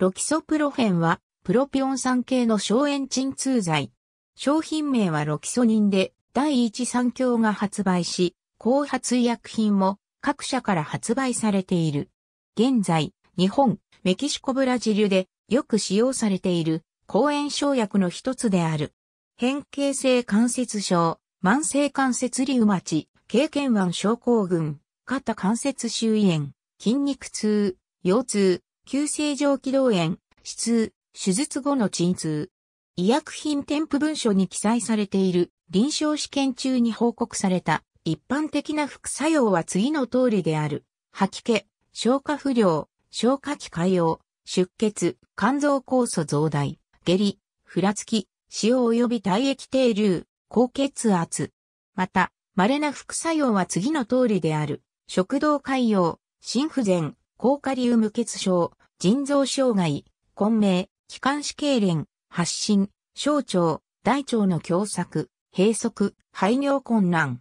ロキソプロフェンは、プロピオン酸系の消炎鎮痛剤。商品名はロキソニンで、第一三共が発売し、後発医薬品も各社から発売されている。現在、日本、メキシコブラジルでよく使用されている抗炎症薬の一つである。変形性関節症、慢性関節リウマチ、経験腕症候群、肩関節周囲炎、筋肉痛、腰痛、急性上気道炎、死痛、手術後の鎮痛。医薬品添付文書に記載されている臨床試験中に報告された一般的な副作用は次の通りである。吐き気、消化不良、消化器潰瘍、出血、肝臓酵素増大、下痢、ふらつき、塩及び体液停留、高血圧。また、稀な副作用は次の通りである。食道潰瘍、心不全、高カリウム血症、腎臓障害、混迷、気管支痙攣、発疹、小腸、大腸の狭窄、閉塞、排尿困難。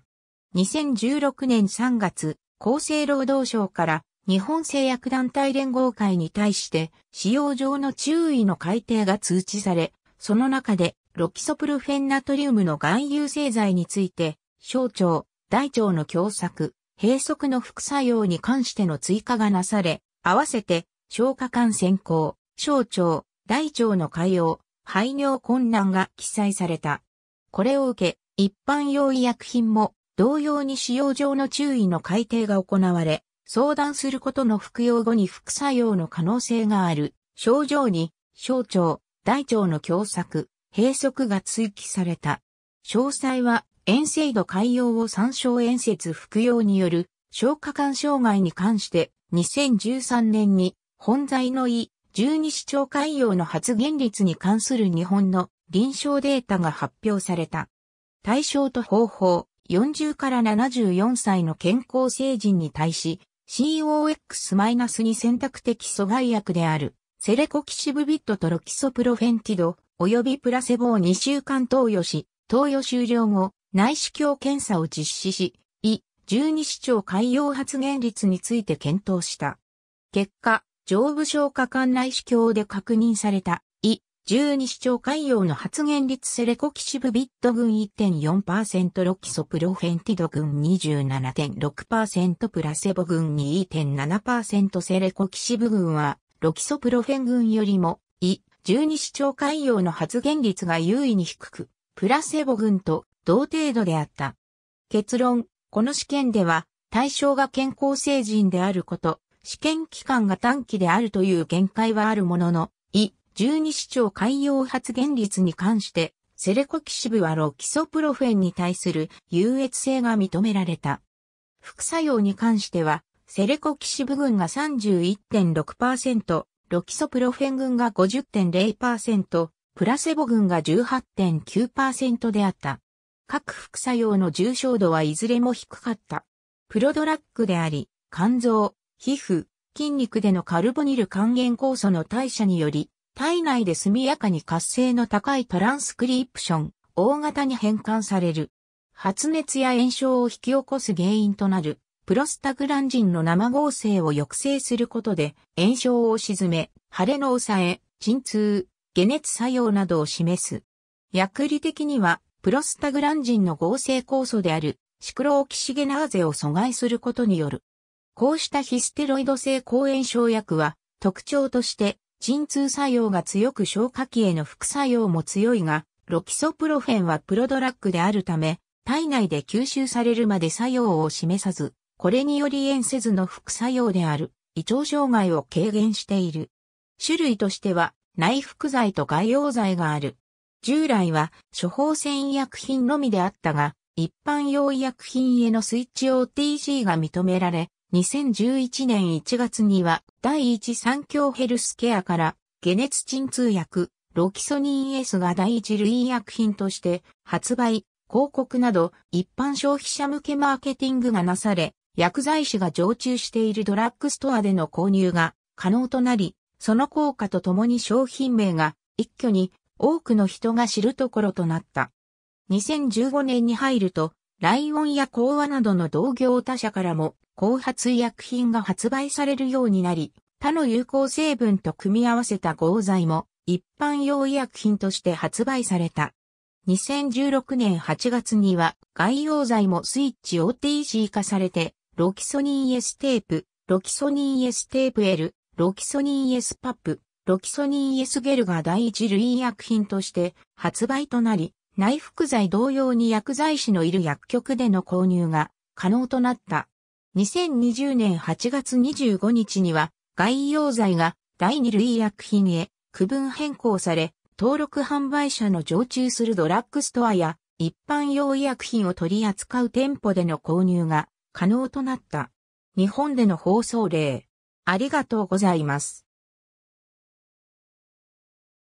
2016年3月、厚生労働省から日本製薬団体連合会に対して使用上の注意の改定が通知され、その中でロキソプルフェンナトリウムの含有製剤について、小腸、大腸の狭窄、閉塞の副作用に関しての追加がなされ、合わせて消化管先行、小腸、大腸の潰瘍、排尿困難が記載された。これを受け、一般用医薬品も同様に使用上の注意の改定が行われ、相談することの服用後に副作用の可能性がある症状に小腸、大腸の狭窄、閉塞が追記された。詳細は遠征度海洋を参照遠節服用による消化管障害に関して2013年に本在の胃十二指腸海洋の発現率に関する日本の臨床データが発表された。対象と方法40から74歳の健康成人に対し COX-2 選択的阻害薬であるセレコキシブビットとロキソプロフェンティド及びプラセボを2週間投与し、投与終了後、内視鏡検査を実施し、胃、十二指腸海洋発現率について検討した。結果、上部消化管内視鏡で確認された、胃、十二指腸海洋の発現率セレコキシブビット群1.4%ロキソプロフェンティド群27.6%プラセボ群2.7%セレコキシブ群は、ロキソプロフェン群よりも、胃、十二指腸海洋の発現率が優位に低く、プラセボ群と同程度であった。結論、この試験では、対象が健康成人であること、試験期間が短期であるという限界はあるものの、い、十二指腸海洋発現率に関して、セレコキシブはロキソプロフェンに対する優越性が認められた。副作用に関しては、セレコキシブ群が31.6%、ロキソプロフェン群が50.0%、プラセボ群が18.9%であった。各副作用の重症度はいずれも低かった。プロドラッグであり、肝臓、皮膚、筋肉でのカルボニル還元酵素の代謝により、体内で速やかに活性の高いトランスクリプション、大型に変換される。発熱や炎症を引き起こす原因となる、プロスタグランジンの生合成を抑制することで、炎症を沈め、腫れの抑え、鎮痛、解熱作用などを示す。薬理的には、プロスタグランジンの合成酵素であるシクロオキシゲナーゼを阻害することによる。こうしたヒステロイド性抗炎症薬は特徴として鎮痛作用が強く消化器への副作用も強いが、ロキソプロフェンはプロドラッグであるため、体内で吸収されるまで作用を示さず、これにより炎せずの副作用である胃腸障害を軽減している。種類としては内服剤と外用剤がある。従来は処方箋医薬品のみであったが、一般用医薬品へのスイッチ OTC が認められ、2011年1月には第一三共ヘルスケアから解熱鎮痛薬、ロキソニン S が第一類医薬品として発売、広告など一般消費者向けマーケティングがなされ、薬剤師が常駐しているドラッグストアでの購入が可能となり、その効果とともに商品名が一挙に多くの人が知るところとなった。2015年に入ると、ライオンや講和などの同業他社からも、後発医薬品が発売されるようになり、他の有効成分と組み合わせた合剤も、一般用医薬品として発売された。2016年8月には、外用剤もスイッチ OTC 化されて、ロキソニン S テープ、ロキソニン S テープ L、ロキソニン S パップ、ロキソニンイエスゲルが第一類医薬品として発売となり、内服剤同様に薬剤師のいる薬局での購入が可能となった。2020年8月25日には、外用剤が第二類医薬品へ区分変更され、登録販売者の常駐するドラッグストアや一般用医薬品を取り扱う店舗での購入が可能となった。日本での放送例。ありがとうございます。